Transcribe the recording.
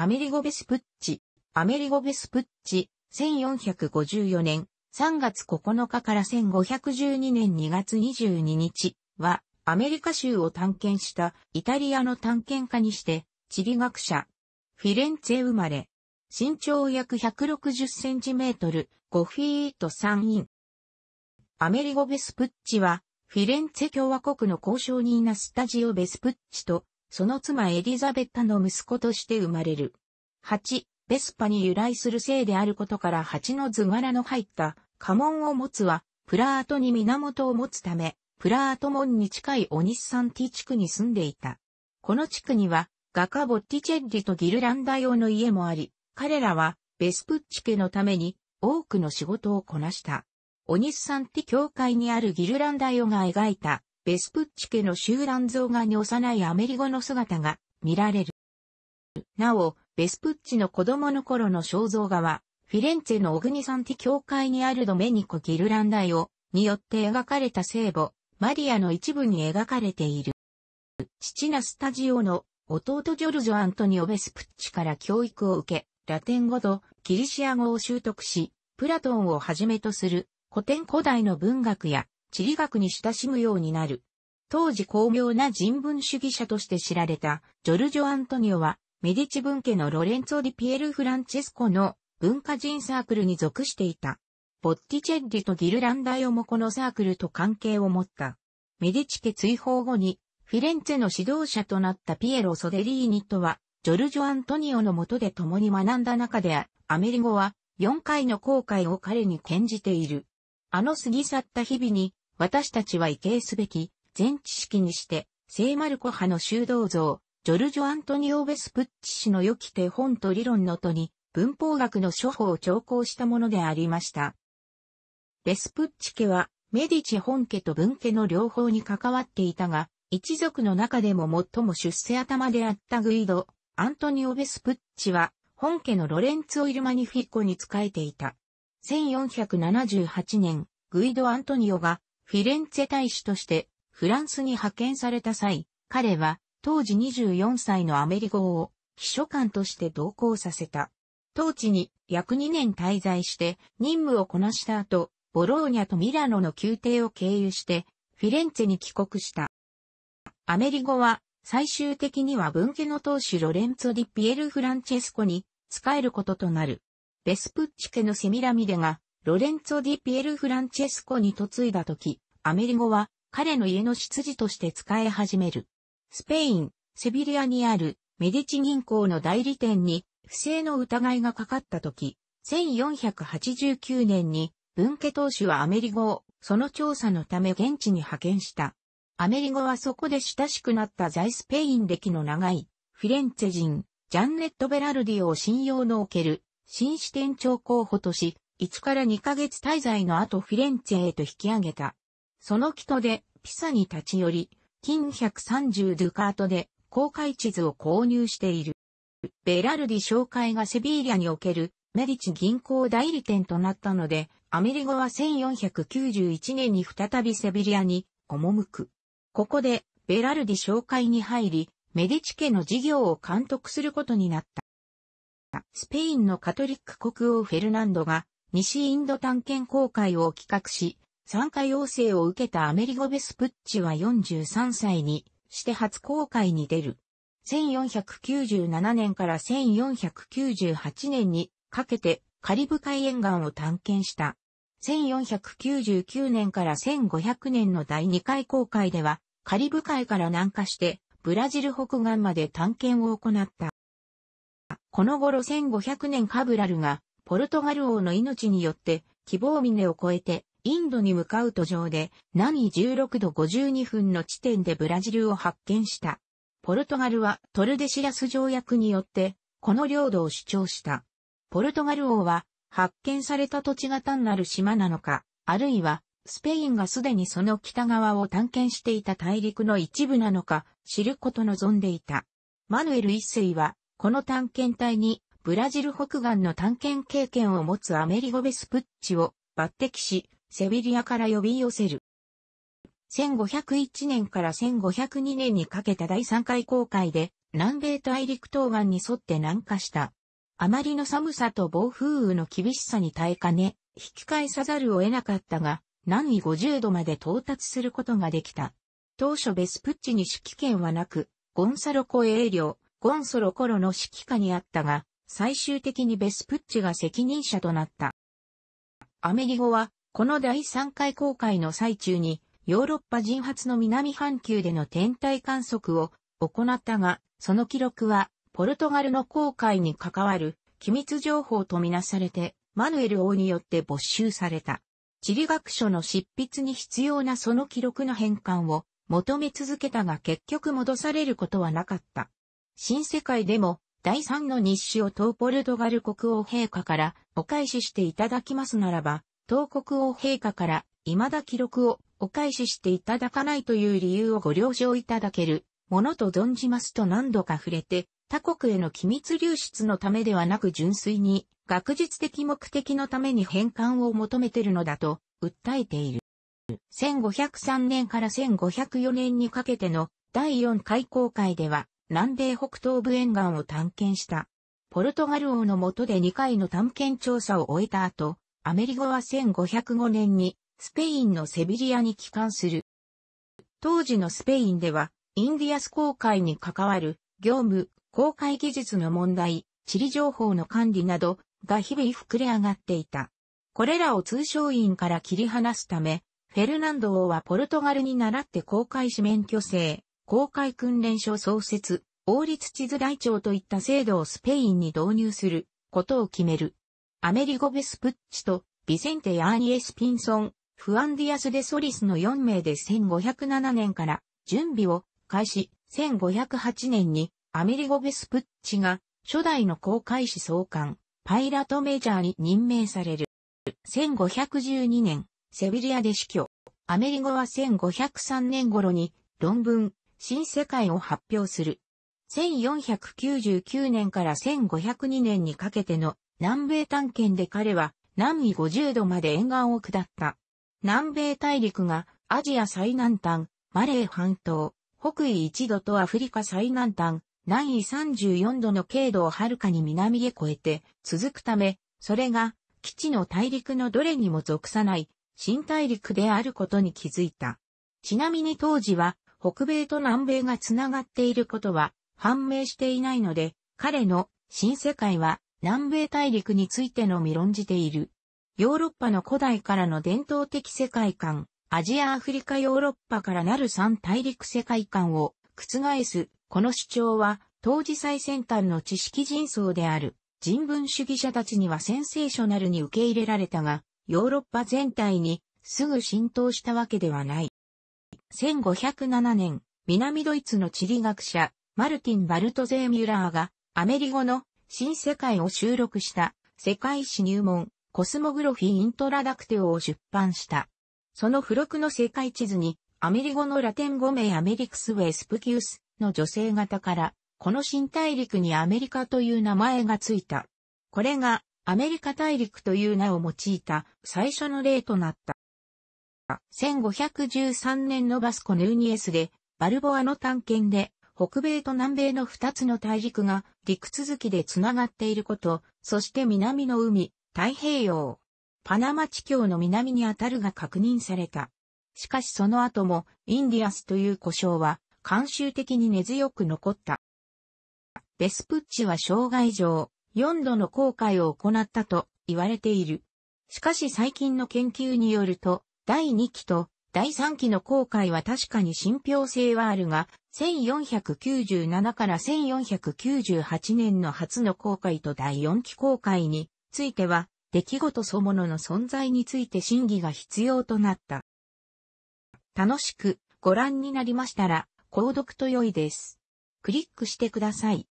アメリゴ・ベスプッチ、アメリゴ・ベスプッチ、1454年3月9日から1512年2月22日は、アメリカ州を探検したイタリアの探検家にして、地理学者、フィレンツェ生まれ、身長約160センチメートル、5フィート3イン。アメリゴ・ベスプッチは、フィレンツェ共和国の交渉人なスタジオ・ベスプッチとその妻エリザベッタの息子として生まれる。8、ベスパに由来する姓であることから8の図柄の入った家紋を持つは、プラートに源を持つため、プラート門に近いオニッサンティ地区に住んでいた。この地区には、画家ボッティチェッリとギルランダ用の家もあり、彼らは、ベスプッチ家のために、多くの仕事をこなした。オニッサンティ教会にあるギルランダ用が描いた、ベスプッチ家の集団像画に幼いアメリゴの姿が見られる。なお、ベスプッチの子供の頃の肖像画は、フィレンツェのオグニサンティ教会にあるドメニコ・ギルランダイオによって描かれた聖母、マリアの一部に描かれている。父なスタジオの弟ジョルジョ・アントニオ・ベスプッチから教育を受け、ラテン語とギリシア語を習得し、プラトンをはじめとする古典古代の文学や地理学に親しむようになる。当時巧妙な人文主義者として知られたジョルジョ・アントニオは、メディチ文家のロレンツォ・ディピエル・フランチェスコの文化人サークルに属していた。ボッティチェッリとギルランダイオもこのサークルと関係を持った。メディチ家追放後に、フィレンツェの指導者となったピエロ・ソデリーニとは、ジョルジョ・アントニオの下で共に学んだ中で、アメリゴは4回の後悔を彼に献じている。あの過ぎ去った日々に私たちは異形すべき、全知識にして、聖マルコ派の修道像、ジョルジョ・アントニオ・ベスプッチ氏の良き手本と理論のとに、文法学の処方を調校したものでありました。ベスプッチ家は、メディチ本家と文家の両方に関わっていたが、一族の中でも最も出世頭であったグイド、アントニオ・ベスプッチは、本家のロレンツオ・イルマニフィッコに仕えていた。1478年、グイド・アントニオがフィレンツェ大使としてフランスに派遣された際、彼は当時24歳のアメリゴを秘書官として同行させた。当地に約2年滞在して任務をこなした後、ボローニャとミラノの宮廷を経由してフィレンツェに帰国した。アメリゴは最終的には文家の当主ロレンツォ・ディ・ピエル・フランチェスコに仕えることとなる。ベスプッチ家のセミラミデがロレンツォ・ディ・ピエル・フランチェスコに嫁いだ時、アメリゴは彼の家の執事として使え始める。スペイン、セビリアにあるメディチ銀行の代理店に不正の疑いがかかった時、1489年に文家当主はアメリゴをその調査のため現地に派遣した。アメリゴはそこで親しくなった在スペイン歴の長いフィレンツェ人、ジャンネット・ベラルディを信用のおける新支店長候補とし、1から2ヶ月滞在の後フィレンツェへと引き上げた。その人で、ピサに立ち寄り、金130ドゥカートで、公開地図を購入している。ベラルディ紹介がセビーリアにおけるメディチ銀行代理店となったので、アメリカは1491年に再びセビリアに赴く。ここでベラルディ紹介に入り、メディチ家の事業を監督することになった。スペインのカトリック国王フェルナンドが西インド探検公海を企画し、参加要請を受けたアメリゴ・ベスプッチは43歳にして初公開に出る。1497年から1498年にかけてカリブ海沿岸を探検した。1499年から1500年の第2回公開では、カリブ海から南下してブラジル北岸まで探検を行った。この頃1500年カブラルがポルトガル王の命によって、希望峰を越えて、インドに向かう途上で、何16度52分の地点でブラジルを発見した。ポルトガルはトルデシラス条約によって、この領土を主張した。ポルトガル王は、発見された土地が単なる島なのか、あるいは、スペインがすでにその北側を探検していた大陸の一部なのか、知ること望んでいた。マヌエル一世は、この探検隊にブラジル北岸の探検経験を持つアメリゴ・ベスプッチを抜擢し、セビリアから呼び寄せる。1501年から1502年にかけた第3回航海で南米大陸東岸に沿って南下した。あまりの寒さと暴風雨の厳しさに耐えかね、引き返さざるを得なかったが、南緯50度まで到達することができた。当初ベスプッチに指揮権はなく、ゴンサロ・コエーリョ、ゴンソロ・コロの指揮下にあったが、最終的にベスプッチが責任者となった。アメリゴは、この第3回公開の最中に、ヨーロッパ人発の南半球での天体観測を行ったが、その記録は、ポルトガルの航海に関わる機密情報とみなされて、マヌエル王によって没収された。地理学書の執筆に必要なその記録の返還を求め続けたが結局戻されることはなかった。新世界でも第三の日誌を当ポルトガル国王陛下からお返ししていただきますならば、当国王陛下から未だ記録をお返ししていただかないという理由をご了承いただけるものと存じますと何度か触れて、他国への機密流出のためではなく純粋に学術的目的のために返還を求めているのだと訴えている。1503年から1504年にかけての第4回公会では南米北東部沿岸を探検した。ポルトガル王の下で2回の探検調査を終えた後、アメリゴは1505年にスペインのセビリアに帰還する。当時のスペインでは、インディアス航海に関わる業務、航海技術の問題、地理情報の管理などが日々膨れ上がっていた。これらを通商員から切り離すため、フェルナンド王はポルトガルに倣って航海士免許制、公開訓練所創設、王立地図台帳といった制度をスペインに導入することを決める。アメリゴ・ベスプッチとビセンテ・アーニエス・ピンソン、フアンディアス・デ・ソリスの4名で1507年から準備を開始、1508年にアメリゴ・ベスプッチが初代の公開士創刊、パイラトメジャーに任命される。1512年、セビリアで死去。アメリゴは1503年頃に論文、新世界を発表する。1499年から1502年にかけての南米探検で彼は南緯50度まで沿岸を下った。南米大陸がアジア最南端、マレー半島、北緯1度とアフリカ最南端、南緯34度の経度をはるかに南へ越えて続くため、それが基地の大陸のどれにも属さない新大陸であることに気づいた。ちなみに当時は北米と南米がつながっていることは判明していないので、彼の新世界は南米大陸についてのみ論じている。ヨーロッパの古代からの伝統的世界観、アジア・アフリカ・ヨーロッパからなる三大陸世界観を覆す、この主張は、当時最先端の知識人層である人文主義者たちにはセンセーショナルに受け入れられたが、ヨーロッパ全体にすぐ浸透したわけではない。1507年、南ドイツの地理学者、マルティン・バルトゼー・ミュラーが、アメリゴの新世界を収録した世界史入門、コスモグロフィー・イントラダクテオを出版した。その付録の世界地図に、アメリゴのラテン語名アメリクス・ウェスプキウスの女性型から、この新大陸にアメリカという名前がついた。これがアメリカ大陸という名を用いた最初の例となった。1513年のバスコ・ヌーニエスで、バルボアの探検で、北米と南米の二つの大陸が陸続きで繋がっていること、そして南の海、太平洋、パナマ地境の南にあたるが確認された。しかしその後も、インディアスという故障は、慣習的に根強く残った。ベスプッチは障害上、4度の航海を行ったと言われている。しかし最近の研究によると、第2期と第3期の航海は確かに信憑性はあるが、1497から1498年の初の航海と第4期航海については、出来事そものの存在について審議が必要となった。楽しくご覧になりましたら、購読と良いです。クリックしてください。